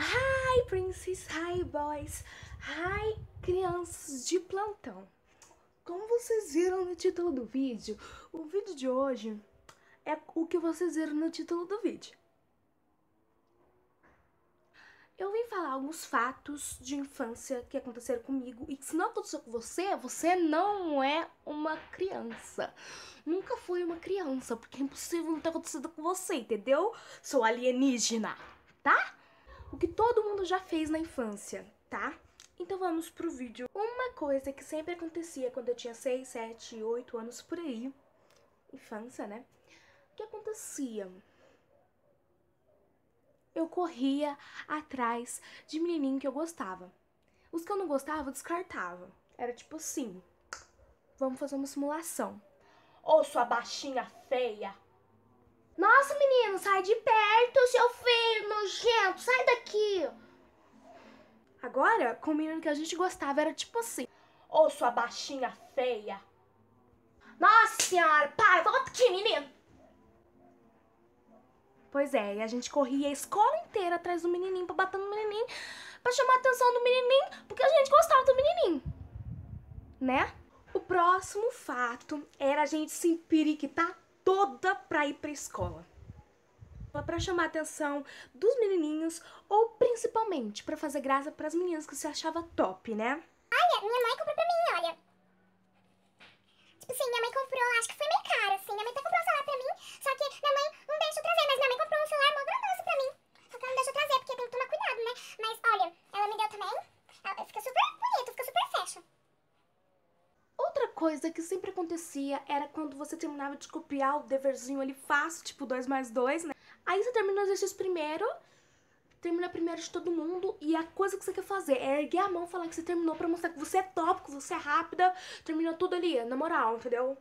Hi, princess! Hi, boys! Hi, crianças de plantão! Como vocês viram no título do vídeo, o vídeo de hoje é o que vocês viram no título do vídeo. Eu vim falar alguns fatos de infância que aconteceram comigo e que se não aconteceu com você, você não é uma criança. Nunca fui uma criança, porque é impossível não ter acontecido com você, entendeu? Sou alienígena, tá? o que todo mundo já fez na infância, tá? Então vamos pro vídeo. Uma coisa que sempre acontecia quando eu tinha 6, 7, 8 anos por aí, infância, né? O que acontecia? Eu corria atrás de menininho que eu gostava. Os que eu não gostava, eu descartava. Era tipo assim, vamos fazer uma simulação. Ô, sua baixinha feia! Nossa, menino, sai de perto, seu feio, nojento, sai daqui. Agora, com o menino que a gente gostava, era tipo assim. Ô, oh, sua baixinha feia. Nossa senhora, para, volta aqui, menino. Pois é, e a gente corria a escola inteira atrás do menininho, pra bater no menininho, pra chamar a atenção do menininho, porque a gente gostava do menininho. Né? O próximo fato era a gente se empiriquitar toda pra ir pra escola. Pra chamar a atenção dos menininhos ou principalmente pra fazer graça pras meninas que você achava top, né? Olha, minha mãe comprou pra mim, olha. Tipo assim, minha mãe comprou, acho que foi mercado coisa que sempre acontecia era quando você terminava de copiar o deverzinho ali fácil, tipo 2 mais 2, né? Aí você termina os exercícios primeiro, termina primeiro de todo mundo e a coisa que você quer fazer é erguer a mão e falar que você terminou pra mostrar que você é top, que você é rápida, terminou tudo ali, na moral, entendeu?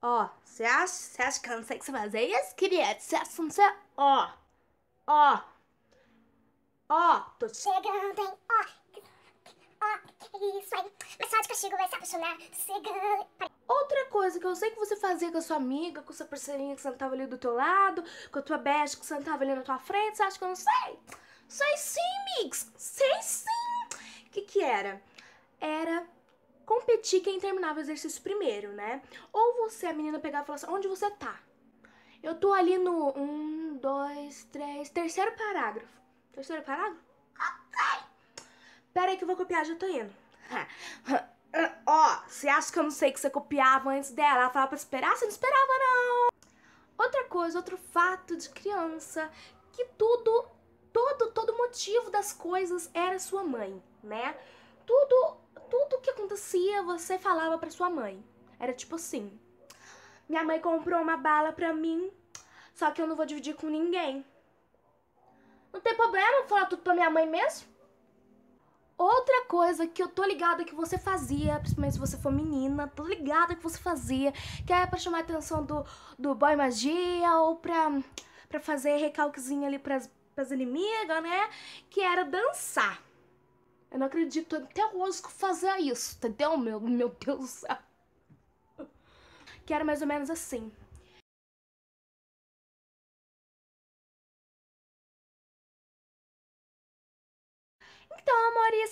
Ó, você acha, você acha que eu não sei o que você fazer isso, querido? Você acha que não sei? Ó, ó, Ó, tô chegando, hein? Ó, ó, isso aí. É só de castigo, vai se apaixonar. Chegando. Outra coisa que eu sei que você fazia com a sua amiga, com a sua parceirinha que sentava ali do teu lado, com a tua besta que sentava ali na tua frente, você acha que eu não sei? Sei sim, Mix! Sei sim! O que que era? Era competir quem terminava o exercício primeiro, né? Ou você, a menina, pegava e falava assim, onde você tá? Eu tô ali no um, dois, três, terceiro parágrafo. Tá parado? Ok. Pera aí que eu vou copiar, já tô indo. Ó, oh, você acha que eu não sei que você copiava antes dela? Ela falava pra esperar, você não esperava, não. Outra coisa, outro fato de criança, que tudo, todo, todo motivo das coisas era sua mãe, né? Tudo, tudo que acontecia, você falava pra sua mãe. Era tipo assim, minha mãe comprou uma bala pra mim, só que eu não vou dividir com ninguém. Não tem problema falar tudo pra minha mãe mesmo? Outra coisa que eu tô ligada que você fazia, principalmente se você for menina, tô ligada que você fazia, que é pra chamar a atenção do, do boy magia ou pra, pra fazer recalquezinho ali pras, pras inimigas, né? Que era dançar. Eu não acredito até hoje que fazia isso, entendeu? Meu, meu Deus do céu. Que era mais ou menos assim.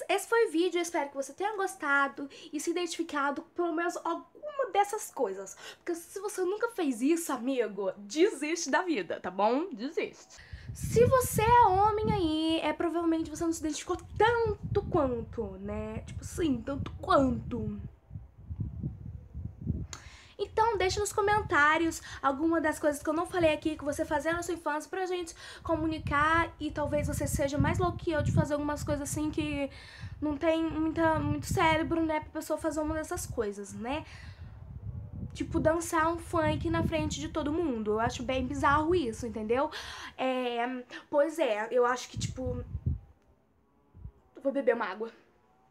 esse foi o vídeo. Eu espero que você tenha gostado e se identificado com pelo menos alguma dessas coisas. Porque se você nunca fez isso, amigo, desiste da vida, tá bom? Desiste. Se você é homem aí, é provavelmente você não se identificou tanto quanto, né? Tipo assim, tanto quanto. Então deixa nos comentários alguma das coisas que eu não falei aqui que você fazia na sua infância pra gente comunicar e talvez você seja mais louco que eu de fazer algumas coisas assim que não tem muita, muito cérebro, né, pra pessoa fazer uma dessas coisas, né? tipo, dançar um funk na frente de todo mundo. Eu acho bem bizarro isso, entendeu? É, pois é, eu acho que, tipo. Vou beber uma água.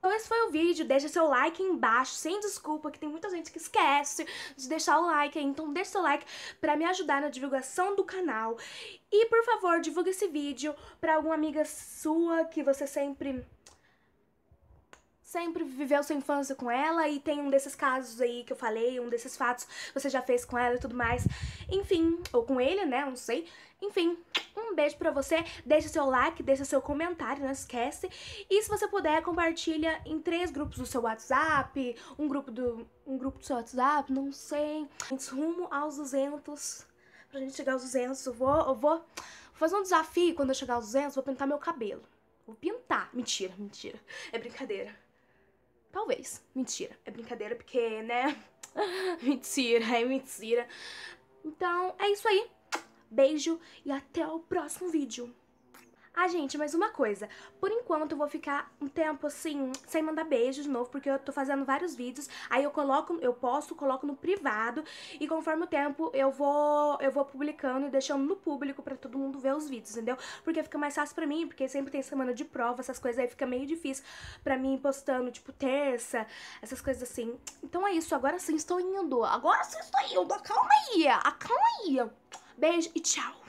Então esse foi o vídeo, deixa seu like embaixo, sem desculpa, que tem muita gente que esquece de deixar o like aí. Então deixa seu like pra me ajudar na divulgação do canal. E por favor, divulga esse vídeo pra alguma amiga sua que você sempre sempre viveu sua infância com ela e tem um desses casos aí que eu falei, um desses fatos você já fez com ela e tudo mais. Enfim, ou com ele, né? Não sei. Enfim, um beijo pra você. Deixa seu like, deixa seu comentário, não esquece. E se você puder, compartilha em três grupos do seu WhatsApp, um grupo do, um grupo do seu WhatsApp, não sei. Rumo aos 200. Pra gente chegar aos 200, eu vou, eu vou fazer um desafio quando eu chegar aos 200, vou pintar meu cabelo. Vou pintar. Mentira, mentira. É brincadeira. Talvez. Mentira. É brincadeira porque, né? mentira, é mentira. Então, é isso aí. Beijo e até o próximo vídeo. Ah, gente, mas uma coisa. Por enquanto eu vou ficar um tempo assim, sem mandar beijos de novo, porque eu tô fazendo vários vídeos. Aí eu coloco, eu posto, coloco no privado. E conforme o tempo eu vou, eu vou publicando e deixando no público pra todo mundo ver os vídeos, entendeu? Porque fica mais fácil pra mim, porque sempre tem semana de prova, essas coisas aí fica meio difícil pra mim postando, tipo, terça, essas coisas assim. Então é isso, agora sim estou indo. Agora sim estou indo. Acalma aí, acalma ah, aí. Beijo e tchau.